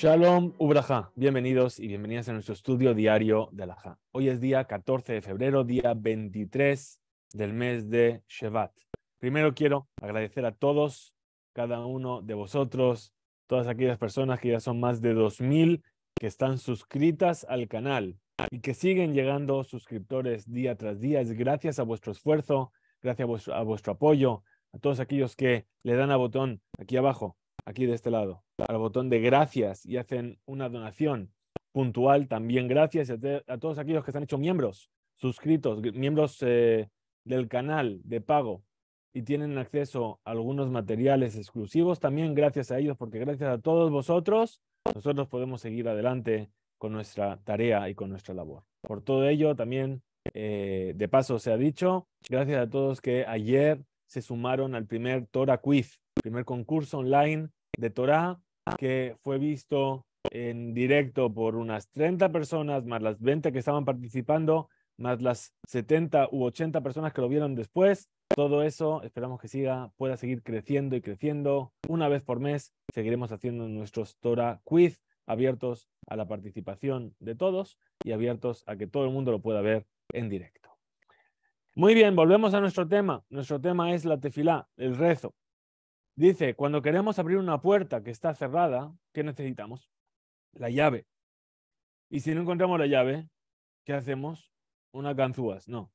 Shalom Ubraja, bienvenidos y bienvenidas a nuestro estudio diario de Alajá. Hoy es día 14 de febrero, día 23 del mes de Shevat. Primero quiero agradecer a todos, cada uno de vosotros, todas aquellas personas que ya son más de 2.000 que están suscritas al canal y que siguen llegando suscriptores día tras día. Es gracias a vuestro esfuerzo, gracias a vuestro apoyo, a todos aquellos que le dan a botón aquí abajo aquí de este lado, al botón de gracias y hacen una donación puntual. También gracias a, todos aquellos que se han hecho miembros, suscritos, miembros eh, del canal de pago y tienen acceso a algunos materiales exclusivos. También gracias a ellos, porque gracias a todos vosotros, nosotros podemos seguir adelante con nuestra tarea y con nuestra labor. Por todo ello, también, eh, de paso se ha dicho, gracias a todos que ayer se sumaron al primer Tora Quiz, primer concurso online de Torah que fue visto en directo por unas 30 personas, más las 20 que estaban participando, más las 70 u 80 personas que lo vieron después. Todo eso esperamos que siga, pueda seguir creciendo y creciendo. Una vez por mes seguiremos haciendo nuestros Torah Quiz abiertos a la participación de todos y abiertos a que todo el mundo lo pueda ver en directo. Muy bien, volvemos a nuestro tema. Nuestro tema es la tefilá, el rezo. Dice, cuando queremos abrir una puerta que está cerrada, ¿qué necesitamos? La llave. Y si no encontramos la llave, ¿qué hacemos? Una ganzúas, no.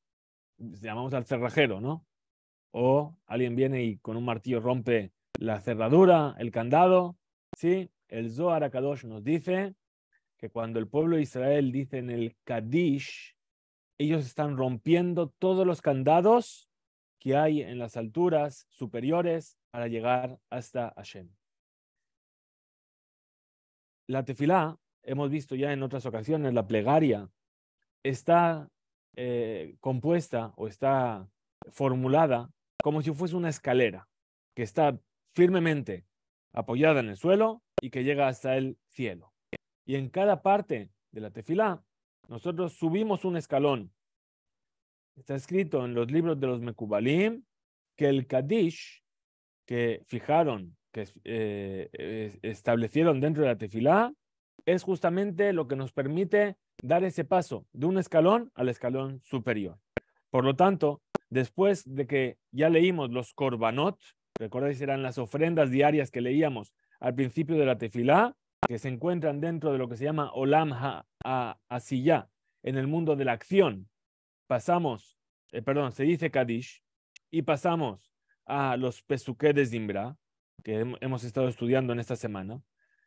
Llamamos al cerrajero, ¿no? O alguien viene y con un martillo rompe la cerradura, el candado, ¿sí? El Zohar nos dice que cuando el pueblo de Israel dice en el Kadish, ellos están rompiendo todos los candados que hay en las alturas superiores para llegar hasta Hashem. La tefilá, hemos visto ya en otras ocasiones, la plegaria está eh, compuesta o está formulada como si fuese una escalera que está firmemente apoyada en el suelo y que llega hasta el cielo. Y en cada parte de la tefilá, nosotros subimos un escalón está escrito en los libros de los Mekubalim que el Kadish que fijaron, que eh, establecieron dentro de la tefilá, es justamente lo que nos permite dar ese paso de un escalón al escalón superior. Por lo tanto, después de que ya leímos los korbanot, recordáis eran las ofrendas diarias que leíamos al principio de la tefilá, que se encuentran dentro de lo que se llama olam ha, en el mundo de la acción, pasamos, eh, perdón, se dice Kadish, y pasamos a los pesuquedes de Imbra, que hemos estado estudiando en esta semana,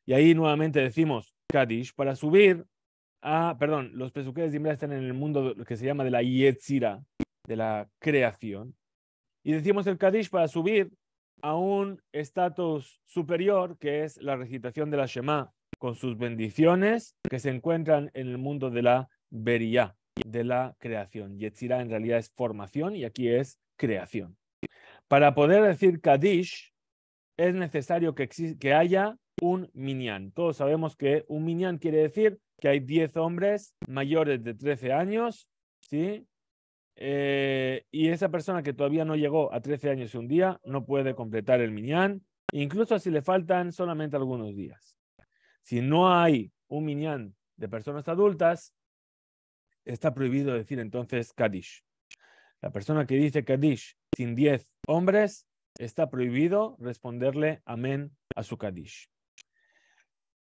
y ahí nuevamente decimos Kadish para subir a, perdón, los pesuquedes de Imbra están en el mundo que se llama de la Yetzira, de la creación, y decimos el Kadish para subir a un estatus superior, que es la recitación de la Shema, con sus bendiciones que se encuentran en el mundo de la Beria de la creación. Yetzirah en realidad es formación y aquí es creación. Para poder decir Kadish, es necesario que, que haya un minyan. Todos sabemos que un minyan quiere decir que hay 10 hombres mayores de 13 años, ¿sí? Eh, y esa persona que todavía no llegó a 13 años y un día no puede completar el minyan, incluso si le faltan solamente algunos días. Si no hay un minyan de personas adultas, está prohibido decir entonces Kadish. La persona que dice Kadish sin diez hombres, está prohibido responderle amén a su Kadish.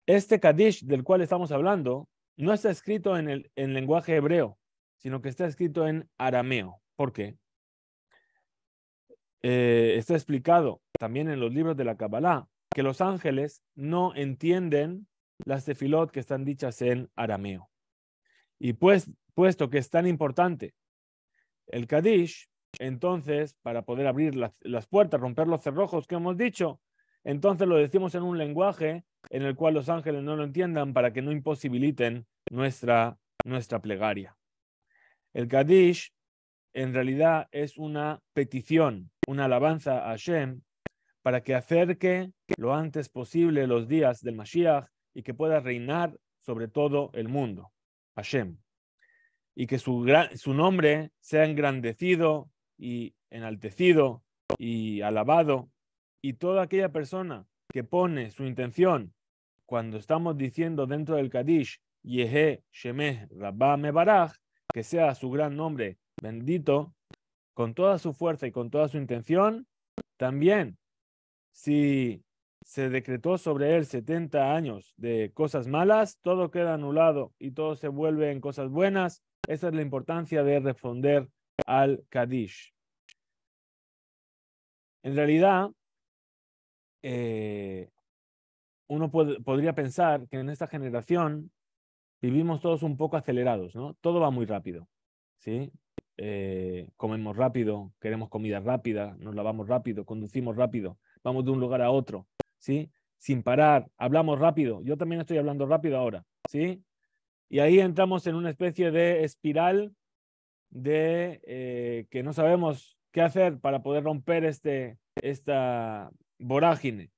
Este Kadish del cual estamos hablando no está escrito en, el, lenguaje hebreo, sino que está escrito en arameo. ¿Por qué? Eh, está explicado también en los libros de la Kabbalah que los ángeles no entienden las tefilot que están dichas en arameo. Y pues, puesto que es tan importante el Kadish, entonces, para poder abrir las, puertas, romper los cerrojos que hemos dicho, entonces lo decimos en un lenguaje en el cual los ángeles no lo entiendan para que no imposibiliten nuestra, nuestra plegaria. El Kadish en realidad es una petición, una alabanza a Hashem para que acerque lo antes posible los días del Mashiach y que pueda reinar sobre todo el mundo. Hashem, y que su, nombre sea engrandecido y enaltecido y alabado, y toda aquella persona que pone su intención cuando estamos diciendo dentro del Kadish, Yehe Shemeh Rabba Mebaraj, que sea su gran nombre bendito, con toda su fuerza y con toda su intención, también si se decretó sobre él 70 años de cosas malas, todo queda anulado y todo se vuelve en cosas buenas. Esa es la importancia de responder al Kadish. En realidad, eh, uno podría pensar que en esta generación vivimos todos un poco acelerados, ¿no? Todo va muy rápido, ¿sí? Eh, comemos rápido, queremos comida rápida, nos lavamos rápido, conducimos rápido, vamos de un lugar a otro, ¿sí? Sin parar, hablamos rápido. Yo también estoy hablando rápido ahora, ¿sí? Y ahí entramos en una especie de espiral de eh, que no sabemos qué hacer para poder romper este, esta vorágine.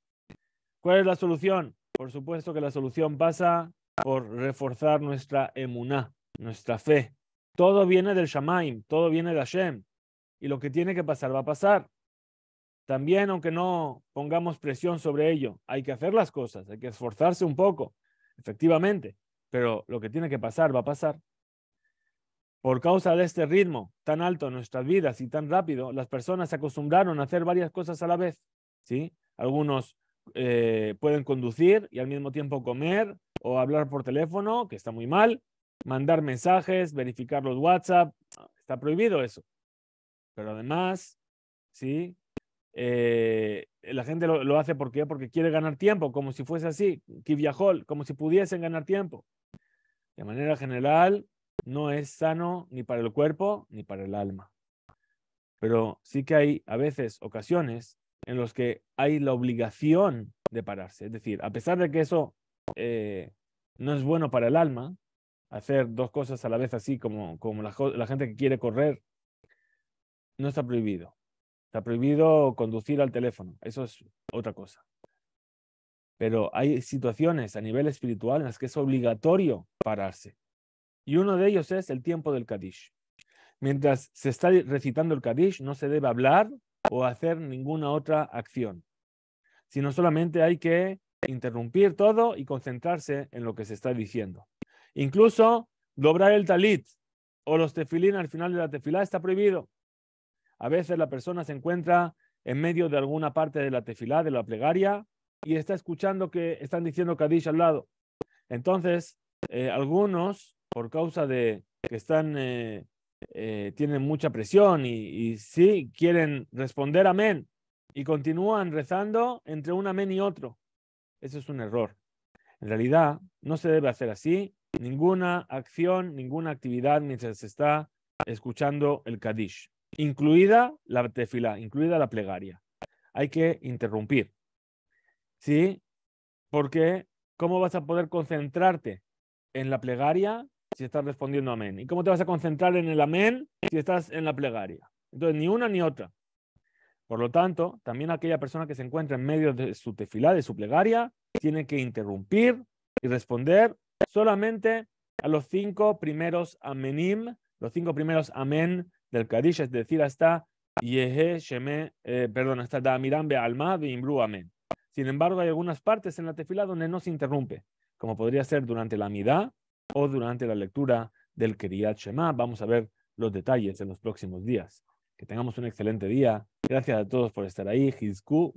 ¿Cuál es la solución? Por supuesto que la solución pasa por reforzar nuestra emuná, nuestra fe. Todo viene del Shamaim, todo viene de Hashem. Y lo que tiene que pasar va a pasar también, aunque no pongamos presión sobre ello, hay que hacer las cosas, hay que esforzarse un poco, efectivamente, pero lo que tiene que pasar va a pasar. Por causa de este ritmo tan alto en nuestras vidas y tan rápido, las personas se acostumbraron a hacer varias cosas a la vez. ¿sí? Algunos eh, pueden conducir y al mismo tiempo comer o hablar por teléfono, que está muy mal, mandar mensajes, verificar los WhatsApp, está prohibido eso. Pero además, ¿sí? Eh, la gente lo, hace porque, porque quiere ganar tiempo, como si fuese así, como si pudiesen ganar tiempo. De manera general, no es sano ni para el cuerpo ni para el alma. Pero sí que hay a veces ocasiones en las que hay la obligación de pararse. Es decir, a pesar de que eso eh, no es bueno para el alma, hacer dos cosas a la vez así como, como la gente que quiere correr, no está prohibido. Está prohibido conducir al teléfono, eso es otra cosa. Pero hay situaciones a nivel espiritual en las que es obligatorio pararse. Y uno de ellos es el tiempo del Kadish. Mientras se está recitando el Kadish, no se debe hablar o hacer ninguna otra acción, sino solamente hay que interrumpir todo y concentrarse en lo que se está diciendo. Incluso doblar el talit o los tefilín al final de la tefilá está prohibido. A veces la persona se encuentra en medio de alguna parte de la tefilá, de la plegaria, y está escuchando que están diciendo Kadish al lado. Entonces, eh, algunos, por causa de que están, eh, eh, tienen mucha presión y, y sí quieren responder amén, y continúan rezando entre un amén y otro. Eso es un error. En realidad, no se debe hacer así. Ninguna acción, ninguna actividad mientras se está escuchando el Kadish incluida la tefilá, incluida la plegaria. Hay que interrumpir. ¿Sí? Porque ¿cómo vas a poder concentrarte en la plegaria si estás respondiendo amén? ¿Y cómo te vas a concentrar en el amén si estás en la plegaria? Entonces, ni una ni otra. Por lo tanto, también aquella persona que se encuentra en medio de su tefilá, de su plegaria, tiene que interrumpir y responder solamente a los cinco primeros amenim, los cinco primeros amén del Kadish, es decir, hasta Yehe Sheme, eh, perdón, hasta Damiram Alma de Imblu Sin embargo, hay algunas partes en la tefila donde no se interrumpe, como podría ser durante la Midá o durante la lectura del Keriat Shema. Vamos a ver los detalles en los próximos días. Que tengamos un excelente día. Gracias a todos por estar ahí. Hizku